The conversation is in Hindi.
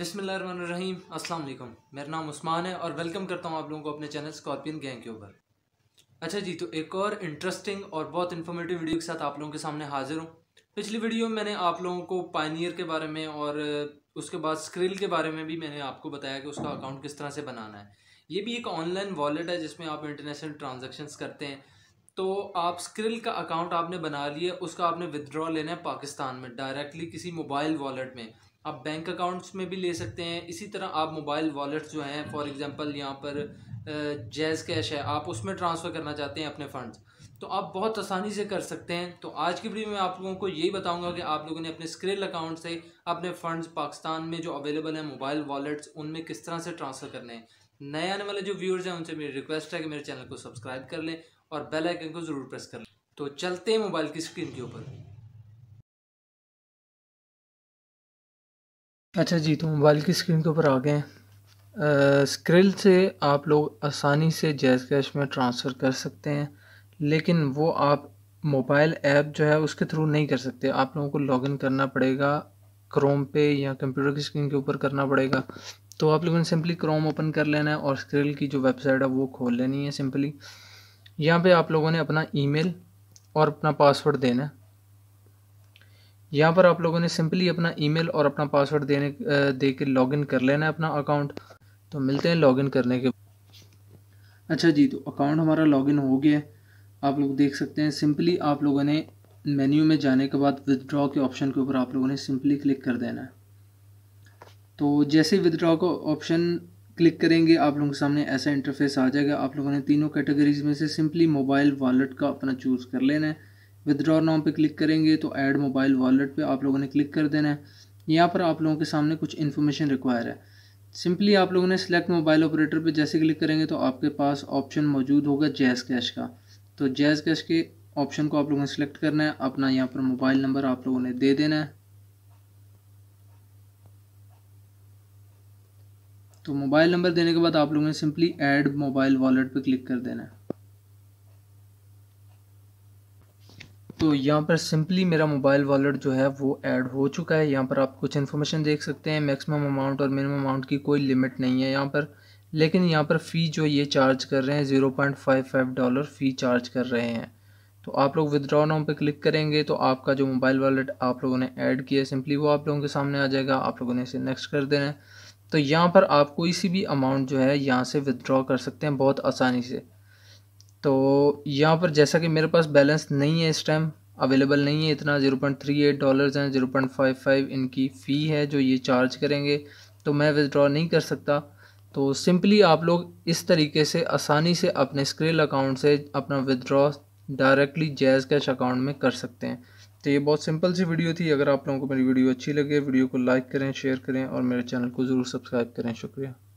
बिसमीम अस्सलाम वालेकुम मेरा नाम उस्मान है और वेलकम करता हूँ आप लोगों को अपने चैनल स्कॉर्पियन गैंग के ऊपर अच्छा जी तो एक और इंटरेस्टिंग और बहुत इन्फॉर्मेटिव वीडियो के साथ आप लोगों के सामने हाजिर हूँ पिछली वीडियो में मैंने आप लोगों को पाइनियर के बारे में और उसके बाद स्क्रिल के बारे में भी मैंने आपको बताया कि उसका अकाउंट किस तरह से बनाना है ये भी एक ऑनलाइन वॉलेट है जिसमें आप इंटरनेशनल ट्रांजेक्शन करते हैं तो आप स्क्रिल का अकाउंट आपने बना लिया उसका आपने विदड्रॉ लेना है पाकिस्तान में डायरेक्टली किसी मोबाइल वॉलेट में आप बैंक अकाउंट्स में भी ले सकते हैं इसी तरह आप मोबाइल वॉलेट्स जो हैं फॉर एग्ज़ाम्पल यहाँ पर जैज़ कैश है आप उसमें ट्रांसफ़र करना चाहते हैं अपने फ़ंड्स तो आप बहुत आसानी से कर सकते हैं तो आज की वीडियो में आप लोगों को यही बताऊंगा कि आप लोगों ने अपने स्क्रिल अकाउंट से अपने फ़ंड्स पाकिस्तान में जो अवेलेबल हैं मोबाइल वॉलेट्स उनमें किस तरह से ट्रांसफ़र करने हैं नए आने वाले जो व्यूअर्स हैं उनसे मेरी रिक्वेस्ट है कि मेरे चैनल को सब्सक्राइब कर लें और बेल आइकन को ज़रूर प्रेस कर लें तो चलते हैं मोबाइल की स्क्रीन के ऊपर अच्छा जी तो मोबाइल की स्क्रीन के ऊपर आ गए हैं स्क्रिल से आप लोग आसानी से जैज़ कैश में ट्रांसफ़र कर सकते हैं लेकिन वो आप मोबाइल ऐप जो है उसके थ्रू नहीं कर सकते आप लोगों को लॉगिन करना पड़ेगा क्रोम पे या कंप्यूटर की स्क्रीन के ऊपर करना पड़ेगा तो आप लोगों ने सिंपली क्रोम ओपन कर लेना है और स्क्रिल की जो वेबसाइट है वो खोल लेनी है सिंपली यहाँ पर आप लोगों ने अपना ई और अपना पासवर्ड देना है यहाँ पर आप लोगों ने सिंपली अपना ईमेल और अपना पासवर्ड देने दे के लॉगिन कर लेना है अपना अकाउंट तो मिलते हैं लॉगिन करने के अच्छा जी तो अकाउंट हमारा लॉगिन हो गया है आप लोग देख सकते हैं सिंपली आप लोगों ने मेन्यू में जाने के बाद विदड्रॉ के ऑप्शन के ऊपर आप लोगों ने सिंपली क्लिक कर देना है तो जैसे विदड्रॉ का ऑप्शन क्लिक करेंगे आप लोगों के सामने ऐसा इंटरफेस आ जाएगा आप लोगों ने तीनों कैटेगरीज में से सिंपली मोबाइल वॉलेट का अपना चूज़ कर लेना है विदड्रॉ नाम पे क्लिक करेंगे तो ऐड मोबाइल वॉलेट पे आप लोगों ने क्लिक कर देना है यहाँ पर आप लोगों के सामने कुछ इन्फॉर्मेशन रिक्वायर है सिंपली आप लोगों ने सेलेक्ट मोबाइल ऑपरेटर पे जैसे क्लिक करेंगे तो आपके पास ऑप्शन मौजूद होगा जैज़ कैश का तो जैज़ कैश के ऑप्शन को आप लोगों ने सिलेक्ट करना है अपना यहाँ पर मोबाइल नंबर आप लोगों ने दे देना है तो मोबाइल नंबर देने के बाद आप लोगों ने सिंपली ऐड मोबाइल वॉलेट पे क्लिक कर देना है तो यहाँ पर सिंपली मेरा मोबाइल वॉलेट जो है वो ऐड हो चुका है यहाँ पर आप कुछ इन्फॉर्मेशन देख सकते हैं मैक्सिमम अमाउंट और मिनिमम अमाउंट की कोई लिमिट नहीं है यहाँ पर लेकिन यहाँ पर फ़ी जो ये चार्ज कर रहे हैं zero point five five dollar fee charge कर रहे हैं तो आप लोग विदड्रॉ नाउ पर क्लिक करेंगे तो आपका जो मोबाइल वॉलेट आप लोगों ने ऐड किया सिंपली वो आप लोगों के सामने आ जाएगा आप लोगों ने इसे नेक्स्ट कर देना है तो यहाँ पर आप कोई सी भी अमाउंट जो है यहाँ से विदड्रॉ कर सकते हैं बहुत आसानी से तो यहाँ पर जैसा कि मेरे पास बैलेंस नहीं है इस टाइम अवेलेबल नहीं है इतना zero point three eight dollars हैं ज़ीरो पॉइंट फाइव फाइव इनकी फ़ी है जो ये चार्ज करेंगे तो मैं विदड्रॉ नहीं कर सकता तो सिंपली आप लोग इस तरीके से आसानी से अपने स्क्रिल अकाउंट से अपना withdraw directly Jazz Cash account में कर सकते हैं तो ये बहुत सिंपल सी वीडियो थी अगर आप लोगों को मेरी वीडियो अच्छी लगे वीडियो को लाइक करें शेयर करें और मेरे चैनल को ज़रूर सब्सक्राइब करें शुक्रिया